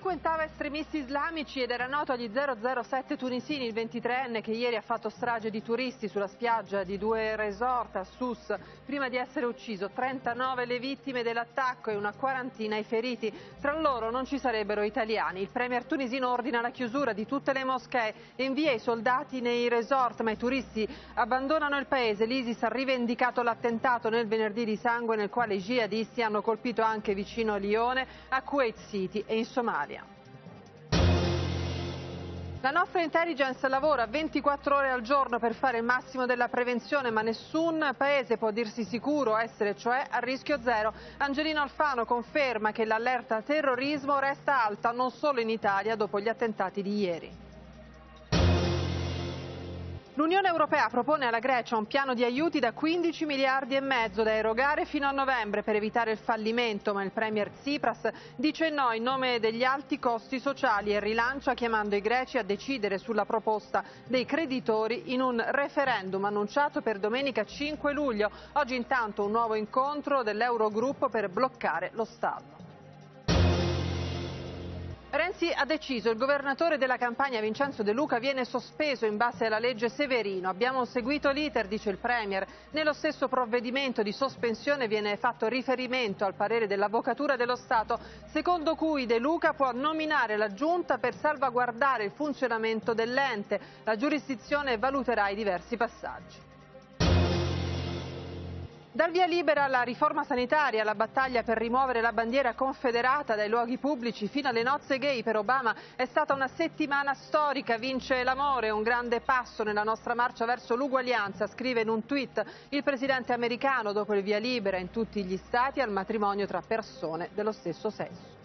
frequentava estremisti islamici ed era noto agli 007 tunisini, il 23enne che ieri ha fatto strage di turisti sulla spiaggia di due resort a Sus prima di essere ucciso. 39 le vittime dell'attacco e una quarantina i feriti. Tra loro non ci sarebbero italiani. Il premier tunisino ordina la chiusura di tutte le moschee e invia i soldati nei resort, ma i turisti abbandonano il paese. L'ISIS ha rivendicato l'attentato nel venerdì di sangue nel quale i jihadisti hanno colpito anche vicino Lione, a Kuwait City e in Somalia. Italia. La nostra intelligence lavora 24 ore al giorno per fare il massimo della prevenzione, ma nessun paese può dirsi sicuro, essere cioè a rischio zero. Angelino Alfano conferma che l'allerta terrorismo resta alta non solo in Italia dopo gli attentati di ieri. L'Unione Europea propone alla Grecia un piano di aiuti da 15 miliardi e mezzo da erogare fino a novembre per evitare il fallimento, ma il Premier Tsipras dice no in nome degli alti costi sociali e rilancia chiamando i greci a decidere sulla proposta dei creditori in un referendum annunciato per domenica 5 luglio. Oggi intanto un nuovo incontro dell'Eurogruppo per bloccare lo stallo. Renzi ha deciso, il governatore della campagna Vincenzo De Luca viene sospeso in base alla legge Severino. Abbiamo seguito l'iter, dice il Premier. Nello stesso provvedimento di sospensione viene fatto riferimento al parere dell'Avvocatura dello Stato, secondo cui De Luca può nominare la Giunta per salvaguardare il funzionamento dell'ente. La giurisdizione valuterà i diversi passaggi. Dal via libera alla riforma sanitaria, alla battaglia per rimuovere la bandiera confederata dai luoghi pubblici fino alle nozze gay per Obama è stata una settimana storica, vince l'amore, un grande passo nella nostra marcia verso l'uguaglianza, scrive in un tweet il presidente americano dopo il via libera in tutti gli stati al matrimonio tra persone dello stesso sesso.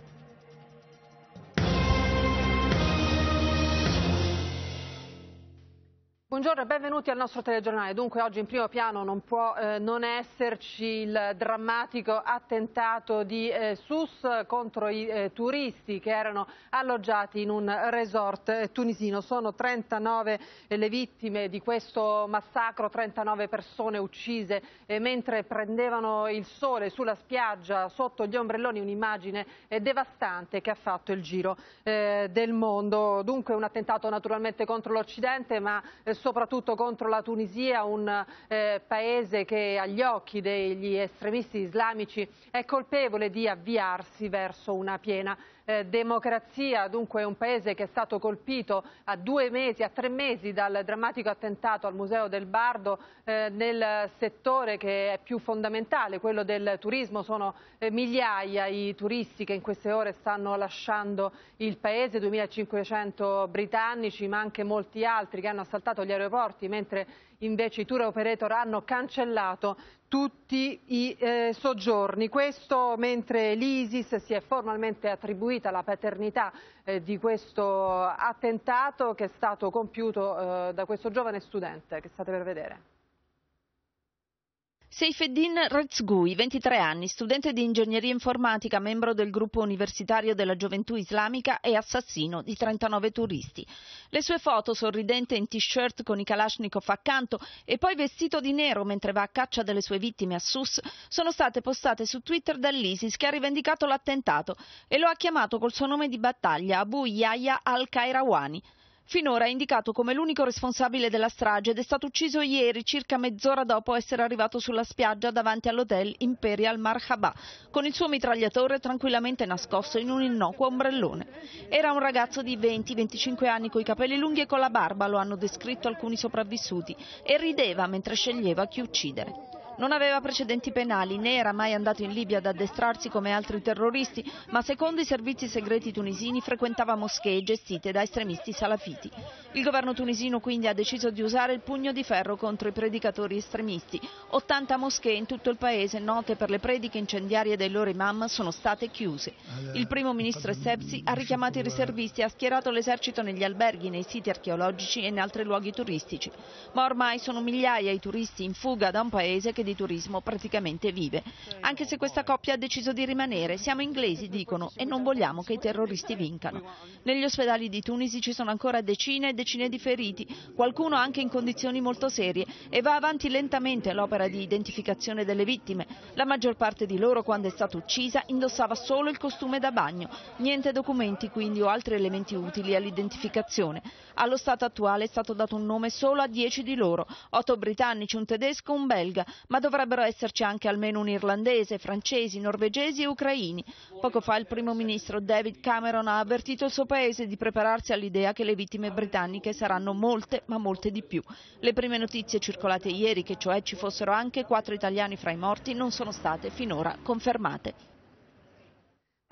Buongiorno e benvenuti al nostro telegiornale. Dunque oggi in primo piano non può eh, non esserci il drammatico attentato di eh, SUS contro i eh, turisti che erano alloggiati in un resort eh, tunisino. Sono 39 eh, le vittime di questo massacro, 39 persone uccise eh, mentre prendevano il sole sulla spiaggia sotto gli ombrelloni, un'immagine devastante che ha fatto il giro del mondo. Dunque un attentato naturalmente contro l'Occidente ma soprattutto contro la Tunisia, un eh, paese che agli occhi degli estremisti islamici è colpevole di avviarsi verso una piena eh, democrazia, dunque un paese che è stato colpito a due mesi, a tre mesi dal drammatico attentato al Museo del Bardo eh, nel settore che è più fondamentale, quello del turismo. Sono eh, migliaia i turisti che in queste ore stanno lasciando il paese, 2500 britannici ma anche molti altri che hanno assaltato gli aeroporti mentre invece i tour operator hanno cancellato tutti i eh, soggiorni. Questo mentre l'ISIS si è formalmente attribuita la paternità eh, di questo attentato che è stato compiuto eh, da questo giovane studente che state per vedere. Seifeldin Rezgui, 23 anni, studente di ingegneria informatica, membro del gruppo universitario della gioventù islamica e assassino di 39 turisti. Le sue foto, sorridente in t-shirt con i Kalashnikov accanto e poi vestito di nero mentre va a caccia delle sue vittime a Sus, sono state postate su Twitter dall'ISIS che ha rivendicato l'attentato e lo ha chiamato col suo nome di battaglia Abu Yahya al-Kairawani. Finora è indicato come l'unico responsabile della strage ed è stato ucciso ieri, circa mezz'ora dopo essere arrivato sulla spiaggia davanti all'hotel Imperial Marhaba, con il suo mitragliatore tranquillamente nascosto in un innocuo ombrellone. Era un ragazzo di 20-25 anni coi capelli lunghi e con la barba, lo hanno descritto alcuni sopravvissuti, e rideva mentre sceglieva chi uccidere. Non aveva precedenti penali né era mai andato in Libia ad addestrarsi come altri terroristi, ma secondo i servizi segreti tunisini frequentava moschee gestite da estremisti salafiti. Il governo tunisino quindi ha deciso di usare il pugno di ferro contro i predicatori estremisti. 80 moschee in tutto il paese note per le prediche incendiarie dei loro imam sono state chiuse. Il primo ministro Sepsi ha richiamato i riservisti e ha schierato l'esercito negli alberghi, nei siti archeologici e in altri luoghi turistici. Ma ormai sono migliaia i turisti in fuga da un paese che che di turismo praticamente vive. Anche se questa coppia ha deciso di rimanere, siamo inglesi, dicono, e non vogliamo che i terroristi vincano. Negli ospedali di Tunisi ci sono ancora decine e decine di feriti, qualcuno anche in condizioni molto serie, e va avanti lentamente l'opera di identificazione delle vittime. La maggior parte di loro, quando è stata uccisa, indossava solo il costume da bagno. Niente documenti, quindi, o altri elementi utili all'identificazione. Allo stato attuale è stato dato un nome solo a dieci di loro, otto britannici, un tedesco, un belga, ma dovrebbero esserci anche almeno un irlandese, francesi, norvegesi e ucraini. Poco fa il primo ministro David Cameron ha avvertito il suo paese di prepararsi all'idea che le vittime britanniche saranno molte, ma molte di più. Le prime notizie circolate ieri, che cioè ci fossero anche quattro italiani fra i morti, non sono state finora confermate.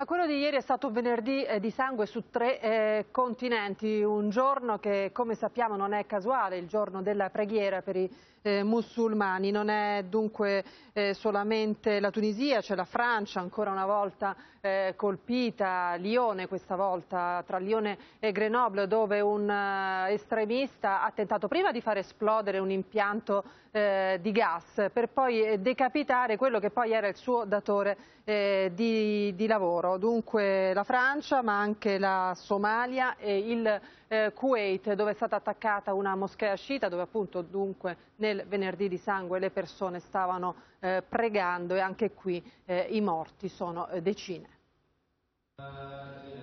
Quello di ieri è stato venerdì eh, di sangue su tre eh, continenti, un giorno che come sappiamo non è casuale, il giorno della preghiera per i eh, musulmani, non è dunque eh, solamente la Tunisia, c'è la Francia ancora una volta eh, colpita, Lione questa volta tra Lione e Grenoble dove un estremista ha tentato prima di far esplodere un impianto di gas per poi decapitare quello che poi era il suo datore di, di lavoro euro, dunque la Francia ma anche la Somalia e il eh, Kuwait dove è stata attaccata una moschea sciita dove appunto dunque nel venerdì di sangue le persone stavano eh, pregando e anche qui eh, i morti sono eh, decine.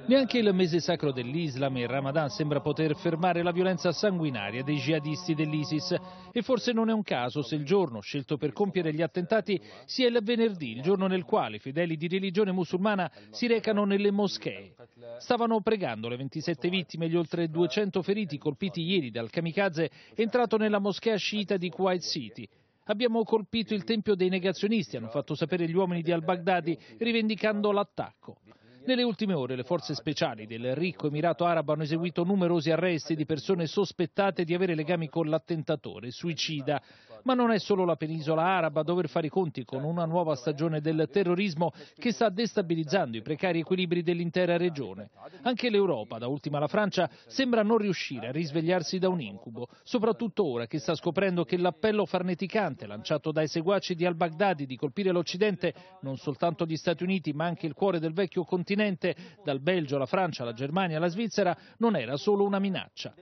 Neanche il mese sacro dell'Islam, il Ramadan, sembra poter fermare la violenza sanguinaria dei jihadisti dell'ISIS e forse non è un caso se il giorno scelto per compiere gli attentati sia il venerdì, il giorno nel quale i fedeli di religione musulmana si recano nelle moschee. Stavano pregando le 27 vittime e gli oltre 200 feriti colpiti ieri dal kamikaze entrato nella moschea sciita di Kuwait City. Abbiamo colpito il tempio dei negazionisti, hanno fatto sapere gli uomini di al-Baghdadi rivendicando l'attacco. Nelle ultime ore le forze speciali del ricco Emirato Arabo hanno eseguito numerosi arresti di persone sospettate di avere legami con l'attentatore suicida. Ma non è solo la penisola araba a dover fare i conti con una nuova stagione del terrorismo che sta destabilizzando i precari equilibri dell'intera regione. Anche l'Europa, da ultima la Francia, sembra non riuscire a risvegliarsi da un incubo, soprattutto ora che sta scoprendo che l'appello farneticante lanciato dai seguaci di al-Baghdadi di colpire l'Occidente, non soltanto gli Stati Uniti ma anche il cuore del vecchio continente, continente, dal Belgio alla Francia, alla Germania alla Svizzera, non era solo una minaccia.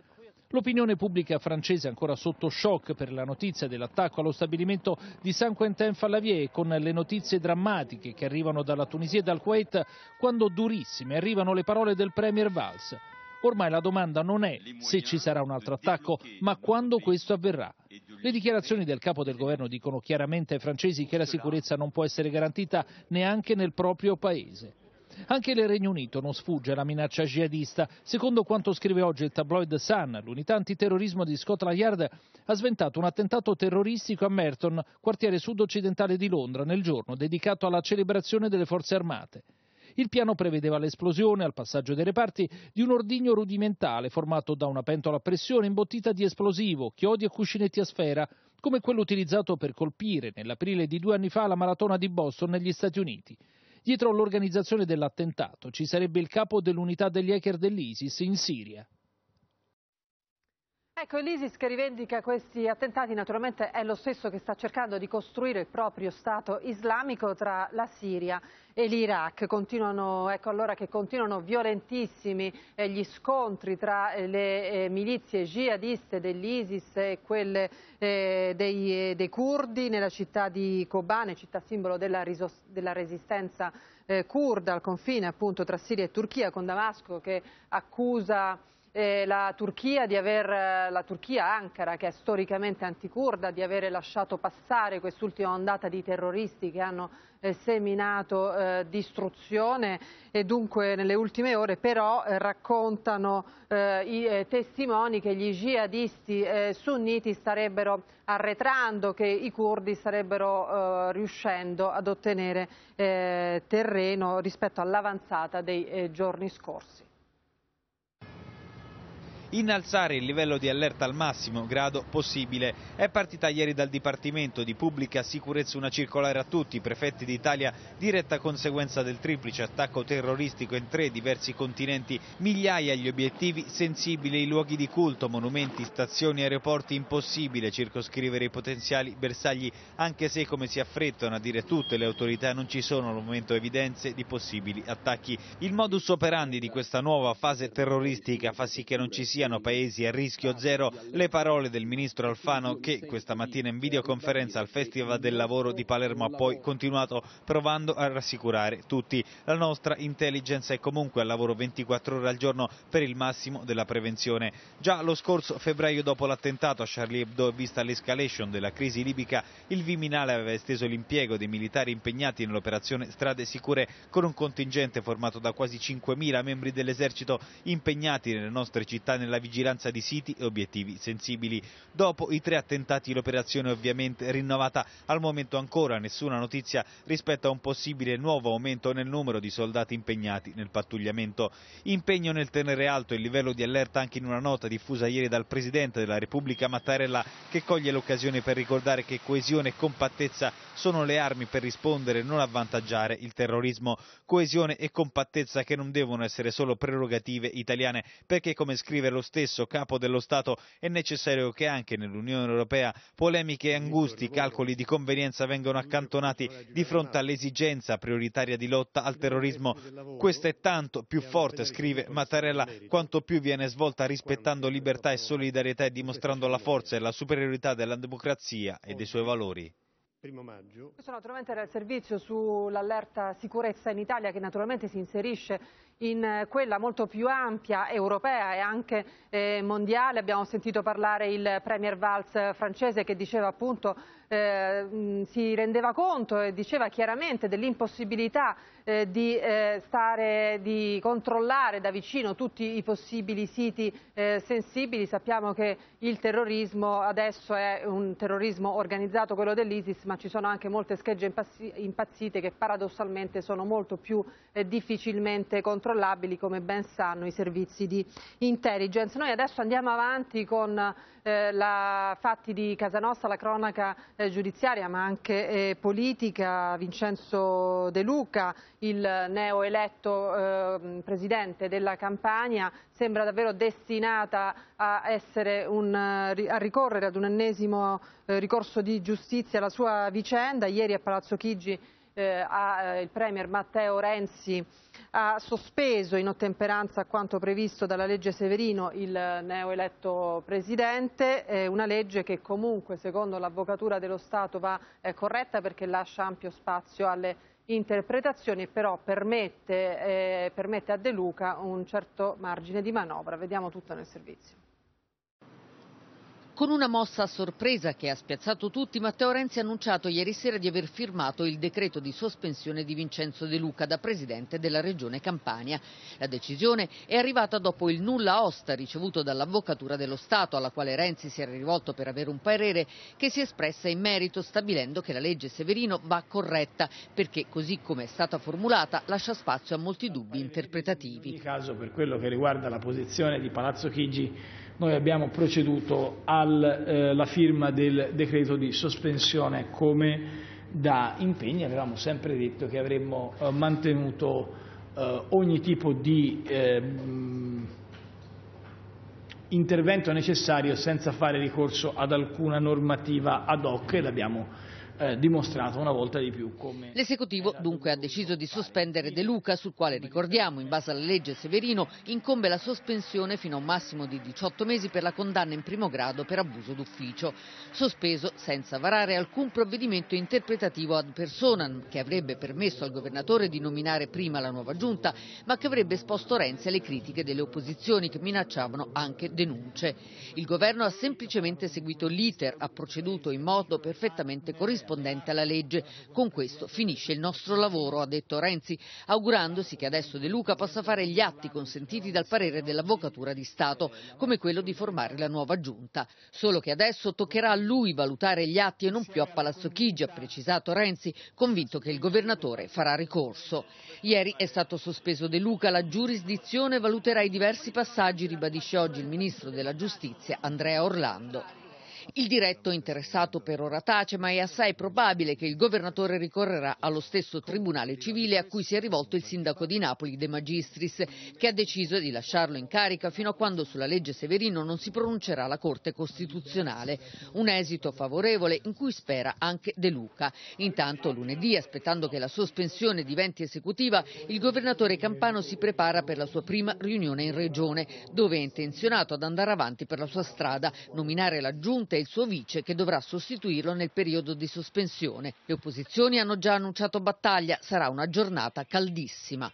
L'opinione pubblica francese è ancora sotto shock per la notizia dell'attacco allo stabilimento di Saint-Quentin-Fallavier con le notizie drammatiche che arrivano dalla Tunisia e dal Kuwait quando durissime arrivano le parole del premier Valls. Ormai la domanda non è se ci sarà un altro attacco, ma quando questo avverrà. Le dichiarazioni del capo del governo dicono chiaramente ai francesi che la sicurezza non può essere garantita neanche nel proprio paese. Anche il Regno Unito non sfugge alla minaccia jihadista. Secondo quanto scrive oggi il tabloid Sun, l'unità antiterrorismo di Scotland Yard ha sventato un attentato terroristico a Merton, quartiere sud-occidentale di Londra, nel giorno dedicato alla celebrazione delle forze armate. Il piano prevedeva l'esplosione, al passaggio dei reparti, di un ordigno rudimentale formato da una pentola a pressione imbottita di esplosivo, chiodi e cuscinetti a sfera, come quello utilizzato per colpire nell'aprile di due anni fa la maratona di Boston negli Stati Uniti. Dietro l'organizzazione dell'attentato ci sarebbe il capo dell'unità degli hacker dell'ISIS in Siria, Ecco, l'ISIS che rivendica questi attentati naturalmente è lo stesso che sta cercando di costruire il proprio Stato islamico tra la Siria e l'Iraq. Continuano, ecco allora che continuano violentissimi eh, gli scontri tra eh, le eh, milizie jihadiste dell'ISIS e quelle dei, dei curdi nella città di Kobane, città simbolo della, della resistenza curda al confine appunto tra Siria e Turchia, con Damasco che accusa eh, la, Turchia aver, eh, la Turchia, Ankara, che è storicamente anticurda, di avere lasciato passare quest'ultima ondata di terroristi che hanno eh, seminato eh, distruzione e dunque nelle ultime ore però eh, raccontano eh, i testimoni che gli jihadisti sunniti starebbero arretrando, che i curdi starebbero riuscendo ad ottenere terreno rispetto all'avanzata dei giorni scorsi innalzare il livello di allerta al massimo grado possibile. È partita ieri dal Dipartimento di Pubblica Sicurezza una circolare a tutti i prefetti d'Italia, diretta conseguenza del triplice attacco terroristico in tre diversi continenti, migliaia gli obiettivi sensibili, i luoghi di culto, monumenti, stazioni, aeroporti, impossibile circoscrivere i potenziali bersagli, anche se come si affrettano a dire tutte le autorità non ci sono al momento evidenze di possibili attacchi. Il modus operandi di questa nuova fase terroristica fa sì che non ci sia siano paesi a rischio zero le parole del ministro Alfano che questa mattina in videoconferenza al Festival del Lavoro di Palermo ha poi continuato provando a rassicurare tutti. La nostra intelligence è comunque al lavoro 24 ore al giorno per il massimo della prevenzione. Già lo scorso febbraio dopo l'attentato a Charlie Hebdo vista l'escalation della crisi libica, il Viminale aveva esteso l'impiego dei militari impegnati nell'operazione Strade Sicure con un contingente formato da quasi 5.000 membri dell'esercito impegnati nelle nostre città nel nella vigilanza di siti e obiettivi sensibili. Dopo i tre attentati l'operazione è ovviamente rinnovata, al momento ancora nessuna notizia rispetto a un possibile nuovo aumento nel numero di soldati impegnati nel pattugliamento. Impegno nel tenere alto il livello di allerta anche in una nota diffusa ieri dal Presidente della Repubblica Mattarella che coglie l'occasione per ricordare che coesione e compattezza sono le armi per rispondere e non avvantaggiare il terrorismo. Coesione e compattezza che non devono essere solo prerogative italiane perché come scrive lo lo stesso capo dello Stato, è necessario che anche nell'Unione Europea polemiche e angusti, calcoli di convenienza vengano accantonati di fronte all'esigenza prioritaria di lotta al terrorismo. Questa è tanto più forte, scrive Mattarella, quanto più viene svolta rispettando libertà e solidarietà e dimostrando la forza e la superiorità della democrazia e dei suoi valori. Questo naturalmente era il servizio sull'allerta sicurezza in Italia che naturalmente si inserisce in eh, quella molto più ampia, europea e anche eh, mondiale. Abbiamo sentito parlare il Premier Valls francese che diceva appunto eh, si rendeva conto e diceva chiaramente dell'impossibilità eh, di, eh, stare, di controllare da vicino tutti i possibili siti eh, sensibili. Sappiamo che il terrorismo adesso è un terrorismo organizzato, quello dell'ISIS, ma ci sono anche molte schegge impazzite che paradossalmente sono molto più difficilmente controllate controllabili, come ben sanno i servizi di intelligence. Noi adesso andiamo avanti con eh, la fatti di casa nostra, la cronaca eh, giudiziaria ma anche eh, politica, Vincenzo De Luca, il neoeletto eh, presidente della Campania, sembra davvero destinata a, un, eh, a ricorrere ad un ennesimo eh, ricorso di giustizia alla sua vicenda. Ieri a Palazzo Chigi eh, a, eh, il Premier Matteo Renzi ha sospeso in ottemperanza a quanto previsto dalla legge Severino il neoeletto Presidente, una legge che comunque secondo l'Avvocatura dello Stato va eh, corretta perché lascia ampio spazio alle interpretazioni e però permette, eh, permette a De Luca un certo margine di manovra. Vediamo tutto nel servizio. Con una mossa a sorpresa che ha spiazzato tutti, Matteo Renzi ha annunciato ieri sera di aver firmato il decreto di sospensione di Vincenzo De Luca da presidente della regione Campania. La decisione è arrivata dopo il nulla osta ricevuto dall'Avvocatura dello Stato, alla quale Renzi si era rivolto per avere un parere, che si è espressa in merito stabilendo che la legge Severino va corretta perché, così come è stata formulata, lascia spazio a molti dubbi interpretativi. In caso per quello che riguarda la posizione di Palazzo Chigi noi abbiamo proceduto alla eh, firma del decreto di sospensione come da impegni, avevamo sempre detto che avremmo eh, mantenuto eh, ogni tipo di ehm, intervento necessario senza fare ricorso ad alcuna normativa ad hoc e l'abbiamo eh, dimostrato una volta di più come... L'esecutivo dunque ha deciso di sospendere De Luca, sul quale ricordiamo, in base alla legge Severino, incombe la sospensione fino a un massimo di 18 mesi per la condanna in primo grado per abuso d'ufficio, sospeso senza varare alcun provvedimento interpretativo ad personam che avrebbe permesso al governatore di nominare prima la nuova giunta, ma che avrebbe esposto Renzi alle critiche delle opposizioni che minacciavano anche denunce. Il governo ha semplicemente seguito l'iter, ha proceduto in modo perfettamente corrispondente corrispondente alla legge. Con questo finisce il nostro lavoro, ha detto Renzi, augurandosi che adesso De Luca possa fare gli atti consentiti dal parere dell'Avvocatura di Stato, come quello di formare la nuova giunta. Solo che adesso toccherà a lui valutare gli atti e non più a Palazzo Chigi, ha precisato Renzi, convinto che il governatore farà ricorso. Ieri è stato sospeso De Luca, la giurisdizione valuterà i diversi passaggi, ribadisce oggi il ministro della Giustizia Andrea Orlando. Il diretto interessato per ora tace, ma è assai probabile che il governatore ricorrerà allo stesso tribunale civile a cui si è rivolto il sindaco di Napoli, De Magistris, che ha deciso di lasciarlo in carica fino a quando sulla legge Severino non si pronuncerà la Corte Costituzionale. Un esito favorevole in cui spera anche De Luca. Intanto lunedì, aspettando che la sospensione diventi esecutiva, il governatore Campano si prepara per la sua prima riunione in regione, dove è intenzionato ad andare avanti per la sua strada, nominare la giunta è il suo vice che dovrà sostituirlo nel periodo di sospensione. Le opposizioni hanno già annunciato battaglia, sarà una giornata caldissima.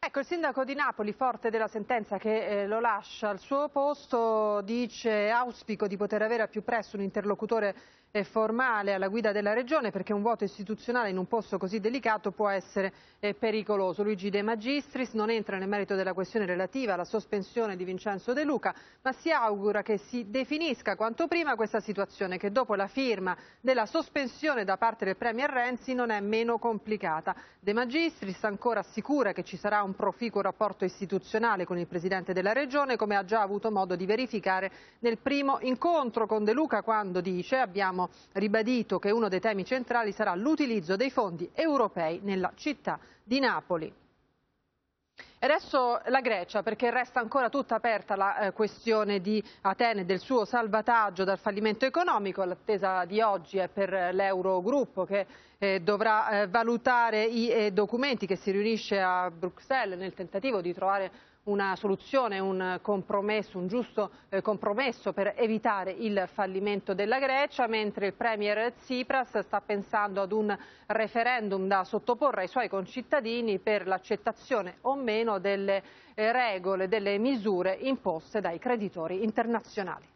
Ecco, il sindaco di Napoli, forte della sentenza che eh, lo lascia al suo posto, dice auspico di poter avere al più presto un interlocutore eh, formale alla guida della Regione perché un voto istituzionale in un posto così delicato può essere eh, pericoloso. Luigi De Magistris non entra nel merito della questione relativa alla sospensione di Vincenzo De Luca, ma si augura che si definisca quanto prima questa situazione che dopo la firma della sospensione da parte del Premier Renzi non è meno complicata. De Magistris ancora assicura che ci sarà un proficuo rapporto istituzionale con il Presidente della Regione, come ha già avuto modo di verificare nel primo incontro con De Luca quando dice abbiamo abbiamo ribadito che uno dei temi centrali sarà l'utilizzo dei fondi europei nella città di Napoli. E adesso la Grecia, perché resta ancora tutta aperta la eh, questione di Atene e del suo salvataggio dal fallimento economico. L'attesa di oggi è per l'Eurogruppo che eh, dovrà eh, valutare i eh, documenti che si riunisce a Bruxelles nel tentativo di trovare una soluzione, un compromesso, un giusto eh, compromesso per evitare il fallimento della Grecia, mentre il Premier Tsipras sta pensando ad un referendum da sottoporre ai suoi concittadini per l'accettazione o meno delle eh, regole, delle misure imposte dai creditori internazionali.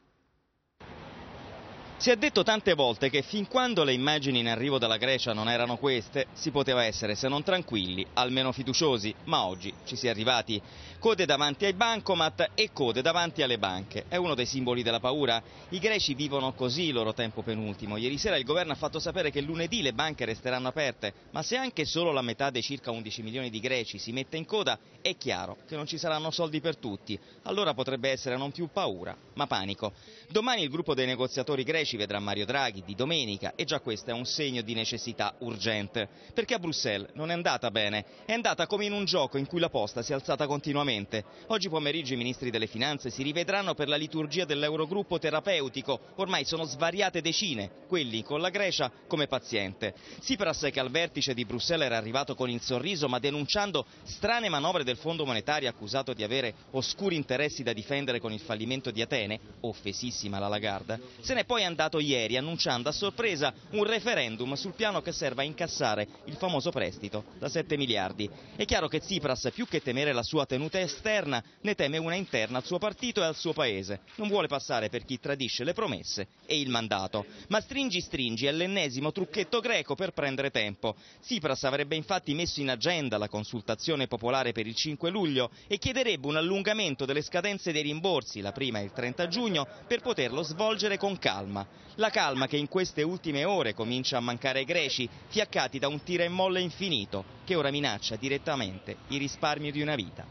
Si è detto tante volte che fin quando le immagini in arrivo dalla Grecia non erano queste, si poteva essere se non tranquilli, almeno fiduciosi, ma oggi ci si è arrivati. Code davanti ai bancomat e code davanti alle banche. È uno dei simboli della paura. I greci vivono così il loro tempo penultimo. Ieri sera il governo ha fatto sapere che lunedì le banche resteranno aperte, ma se anche solo la metà dei circa 11 milioni di greci si mette in coda, è chiaro che non ci saranno soldi per tutti. Allora potrebbe essere non più paura, ma panico. Domani il gruppo dei negoziatori greci ci vedrà Mario Draghi di domenica e già questo è un segno di necessità urgente, perché a Bruxelles non è andata bene, è andata come in un gioco in cui la posta si è alzata continuamente. Oggi pomeriggio i ministri delle finanze si rivedranno per la liturgia dell'Eurogruppo terapeutico, ormai sono svariate decine, quelli con la Grecia come paziente. Tsipras che al vertice di Bruxelles era arrivato con il sorriso ma denunciando strane manovre del Fondo Monetario accusato di avere oscuri interessi da difendere con il fallimento di Atene, offesissima la Lagarde, se n'è poi andato presentato ieri annunciando a sorpresa un referendum sul piano che serve a incassare il famoso prestito da 7 miliardi. È chiaro che Tsipras, più che temere la sua tenuta esterna, ne teme una interna al suo partito e al suo paese. Non vuole passare per chi tradisce le promesse e il mandato. Ma stringi stringi è l'ennesimo trucchetto greco per prendere tempo. Tsipras avrebbe infatti messo in agenda la consultazione popolare per il 5 luglio e chiederebbe un allungamento delle scadenze dei rimborsi, la prima e il 30 giugno, per poterlo svolgere con calma. La calma che in queste ultime ore comincia a mancare ai greci, fiaccati da un tira e molle infinito, che ora minaccia direttamente il risparmio di una vita.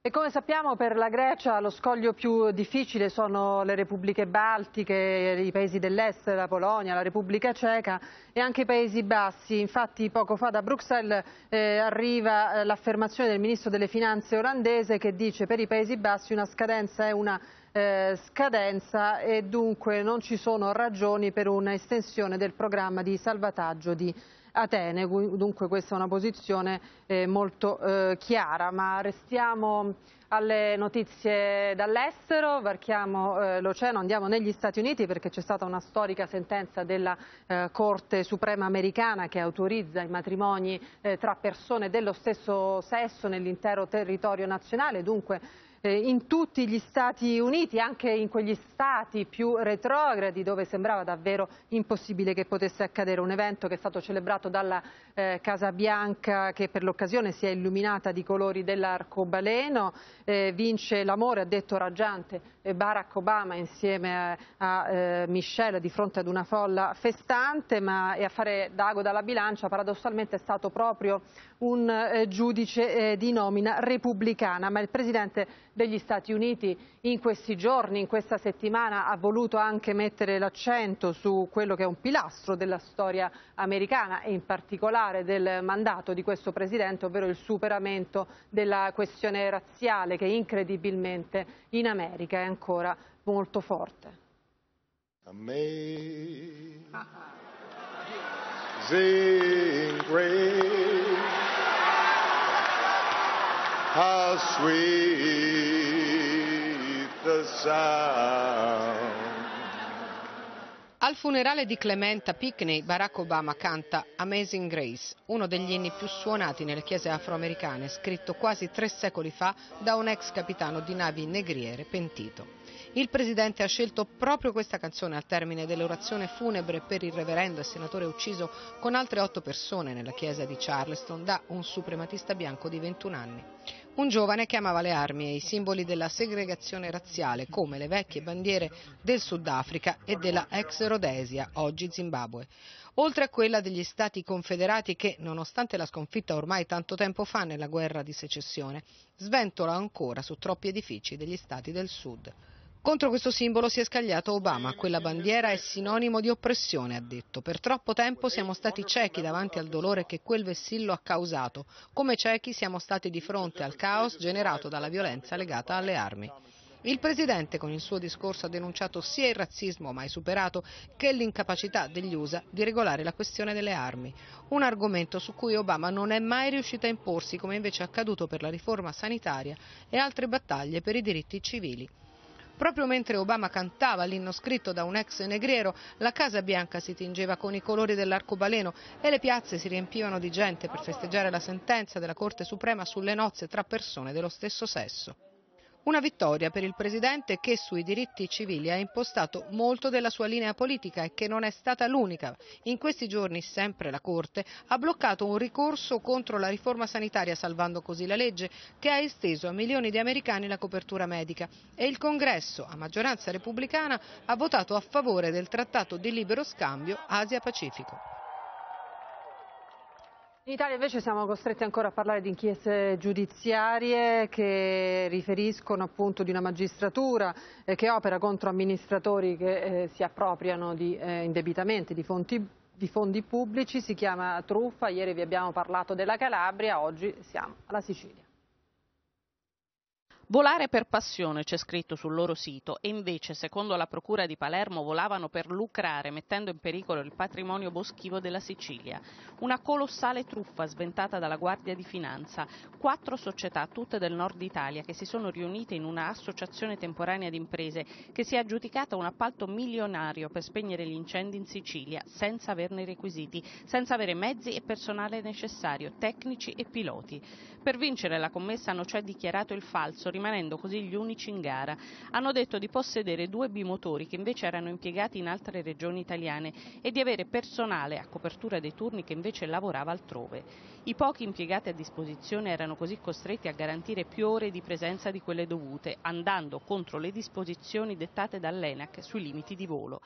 E come sappiamo per la Grecia lo scoglio più difficile sono le repubbliche baltiche, i paesi dell'est, la Polonia, la Repubblica Ceca e anche i Paesi Bassi. Infatti poco fa da Bruxelles eh, arriva eh, l'affermazione del Ministro delle Finanze olandese che dice per i Paesi Bassi una scadenza è una scadenza eh, scadenza e dunque non ci sono ragioni per un'estensione del programma di salvataggio di Atene, dunque questa è una posizione eh, molto eh, chiara, ma restiamo alle notizie dall'estero, varchiamo eh, l'oceano, andiamo negli Stati Uniti perché c'è stata una storica sentenza della eh, Corte Suprema americana che autorizza i matrimoni eh, tra persone dello stesso sesso nell'intero territorio nazionale, dunque eh, in tutti gli Stati Uniti, anche in quegli stati più retrogradi dove sembrava davvero impossibile che potesse accadere un evento che è stato celebrato dalla eh, Casa Bianca che per l'occasione si è illuminata di colori dell'arcobaleno, eh, vince l'amore, ha detto raggiante eh, Barack Obama insieme a, a eh, Michelle di fronte ad una folla festante, ma a fare d'ago dalla bilancia paradossalmente è stato proprio un giudice di nomina repubblicana, ma il Presidente degli Stati Uniti in questi giorni, in questa settimana, ha voluto anche mettere l'accento su quello che è un pilastro della storia americana e in particolare del mandato di questo Presidente, ovvero il superamento della questione razziale che incredibilmente in America è ancora molto forte. Amazing grace. How sweet the sound. Al funerale di Clementa Pickney, Barack Obama canta Amazing Grace, uno degli inni più suonati nelle chiese afroamericane, scritto quasi tre secoli fa da un ex capitano di navi negriere pentito. Il presidente ha scelto proprio questa canzone al termine dell'orazione funebre per il reverendo e senatore ucciso con altre otto persone nella chiesa di Charleston da un suprematista bianco di 21 anni. Un giovane che amava le armi e i simboli della segregazione razziale, come le vecchie bandiere del Sudafrica e della ex Rhodesia, oggi Zimbabwe. Oltre a quella degli Stati confederati che, nonostante la sconfitta ormai tanto tempo fa nella guerra di secessione, sventola ancora su troppi edifici degli Stati del Sud. Contro questo simbolo si è scagliato Obama. Quella bandiera è sinonimo di oppressione, ha detto. Per troppo tempo siamo stati ciechi davanti al dolore che quel vessillo ha causato. Come ciechi siamo stati di fronte al caos generato dalla violenza legata alle armi. Il Presidente con il suo discorso ha denunciato sia il razzismo mai superato che l'incapacità degli USA di regolare la questione delle armi, un argomento su cui Obama non è mai riuscito a imporsi come invece è accaduto per la riforma sanitaria e altre battaglie per i diritti civili. Proprio mentre Obama cantava l'inno scritto da un ex negriero, la Casa Bianca si tingeva con i colori dell'arcobaleno e le piazze si riempivano di gente per festeggiare la sentenza della Corte Suprema sulle nozze tra persone dello stesso sesso. Una vittoria per il Presidente che sui diritti civili ha impostato molto della sua linea politica e che non è stata l'unica. In questi giorni sempre la Corte ha bloccato un ricorso contro la riforma sanitaria salvando così la legge che ha esteso a milioni di americani la copertura medica e il Congresso, a maggioranza repubblicana, ha votato a favore del trattato di libero scambio Asia-Pacifico. In Italia invece siamo costretti ancora a parlare di inchieste giudiziarie che riferiscono appunto di una magistratura eh, che opera contro amministratori che eh, si appropriano di eh, indebitamenti, di fonti di fondi pubblici, si chiama Truffa, ieri vi abbiamo parlato della Calabria, oggi siamo alla Sicilia. Volare per passione c'è scritto sul loro sito e invece, secondo la Procura di Palermo, volavano per lucrare, mettendo in pericolo il patrimonio boschivo della Sicilia. Una colossale truffa sventata dalla Guardia di Finanza. Quattro società, tutte del nord Italia, che si sono riunite in una associazione temporanea di imprese che si è aggiudicata un appalto milionario per spegnere gli incendi in Sicilia senza averne i requisiti, senza avere mezzi e personale necessario, tecnici e piloti. Per vincere la commessa hanno cioè dichiarato il falso rimanendo così gli unici in gara. Hanno detto di possedere due bimotori che invece erano impiegati in altre regioni italiane e di avere personale a copertura dei turni che invece lavorava altrove. I pochi impiegati a disposizione erano così costretti a garantire più ore di presenza di quelle dovute, andando contro le disposizioni dettate dall'ENAC sui limiti di volo.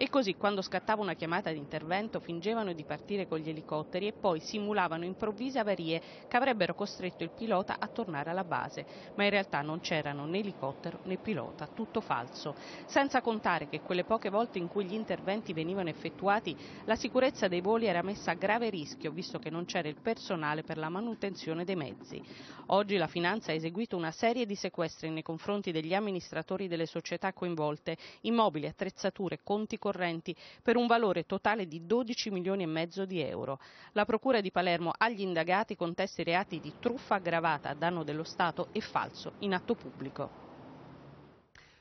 E così, quando scattava una chiamata di intervento, fingevano di partire con gli elicotteri e poi simulavano improvvise avarie che avrebbero costretto il pilota a tornare alla base. Ma in realtà non c'erano né elicottero né pilota, tutto falso. Senza contare che quelle poche volte in cui gli interventi venivano effettuati, la sicurezza dei voli era messa a grave rischio, visto che non c'era il personale per la manutenzione dei mezzi. Oggi la finanza ha eseguito una serie di sequestri nei confronti degli amministratori delle società coinvolte, immobili, attrezzature, conti correnti concorrenti per un valore totale di 12 milioni e mezzo di euro. La Procura di Palermo agli indagati contesta i reati di truffa aggravata a danno dello Stato e falso in atto pubblico.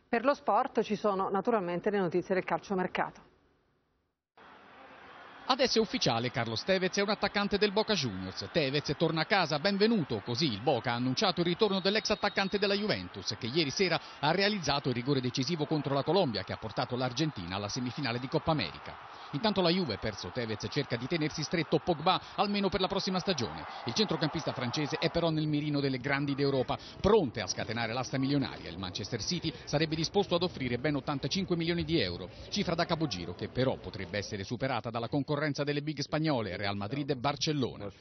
Per lo sport ci sono naturalmente le notizie del calciomercato. Adesso è ufficiale, Carlos Tevez è un attaccante del Boca Juniors. Tevez torna a casa, benvenuto, così il Boca ha annunciato il ritorno dell'ex attaccante della Juventus, che ieri sera ha realizzato il rigore decisivo contro la Colombia, che ha portato l'Argentina alla semifinale di Coppa America. Intanto la Juve, perso Tevez, cerca di tenersi stretto Pogba, almeno per la prossima stagione. Il centrocampista francese è però nel mirino delle grandi d'Europa, pronte a scatenare l'asta milionaria. Il Manchester City sarebbe disposto ad offrire ben 85 milioni di euro, cifra da capogiro che però potrebbe essere superata dalla concorrenza concorrenza delle big spagnole, Real Madrid e Barcellona.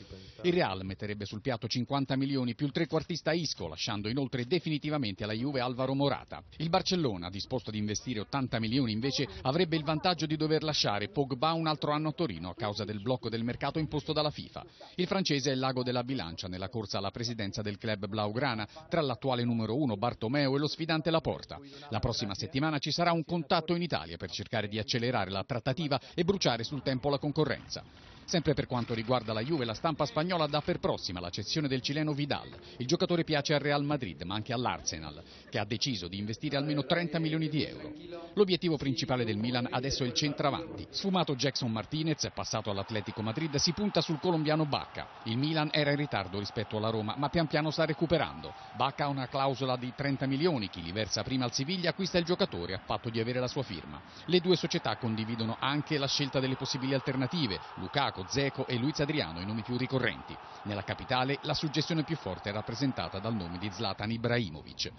Il Real metterebbe sul piatto 50 milioni più il trequartista Isco, lasciando inoltre definitivamente alla Juve Alvaro Morata. Il Barcellona, disposto ad investire 80 milioni invece, avrebbe il vantaggio di dover lasciare Pogba un altro anno a Torino a causa del blocco del mercato imposto dalla FIFA. Il francese è il l'ago della bilancia nella corsa alla presidenza del club blaugrana tra l'attuale numero 1 Bartomeo e lo sfidante Laporta. La prossima settimana ci sarà un contatto in Italia per cercare di accelerare la trattativa e bruciare sul tempo la concorrenza. Sempre per quanto riguarda la Juve, la stampa spagnola dà per prossima la cessione del cileno Vidal. Il giocatore piace al Real Madrid, ma anche all'Arsenal, che ha deciso di investire almeno 30 milioni di euro. L'obiettivo principale del Milan adesso è il centravanti. Sfumato Jackson Martinez, passato all'Atletico Madrid, si punta sul colombiano Bacca. Il Milan era in ritardo rispetto alla Roma, ma pian piano sta recuperando. Bacca ha una clausola di 30 milioni, chi li versa prima al Siviglia acquista il giocatore a patto di avere la sua firma. Le due società condividono anche la scelta delle possibili alternative alternative, Lukaku, Zeco e Luiz Adriano i nomi più ricorrenti. Nella capitale la suggestione più forte è rappresentata dal nome di Zlatan Ibrahimovic.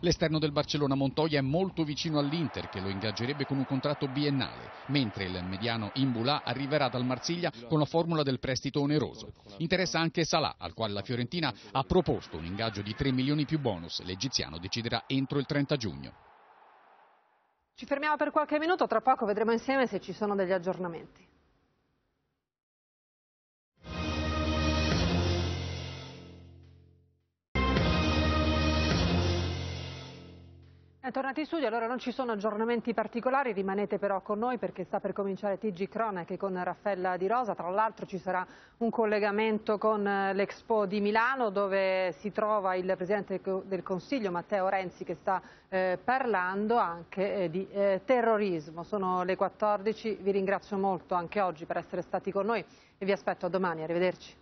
L'esterno del Barcellona Montoya è molto vicino all'Inter che lo ingaggerebbe con un contratto biennale, mentre il mediano Imbula arriverà dal Marsiglia con la formula del prestito oneroso. Interessa anche Salah, al quale la Fiorentina ha proposto un ingaggio di 3 milioni più bonus. L'egiziano deciderà entro il 30 giugno. Ci fermiamo per qualche minuto, tra poco vedremo insieme se ci sono degli aggiornamenti. Bentornati in studio, allora non ci sono aggiornamenti particolari, rimanete però con noi perché sta per cominciare TG Cronache con Raffaella Di Rosa, tra l'altro ci sarà un collegamento con eh, l'Expo di Milano dove si trova il Presidente del Consiglio Matteo Renzi che sta eh, parlando anche eh, di eh, terrorismo. Sono le 14, vi ringrazio molto anche oggi per essere stati con noi e vi aspetto a domani, arrivederci.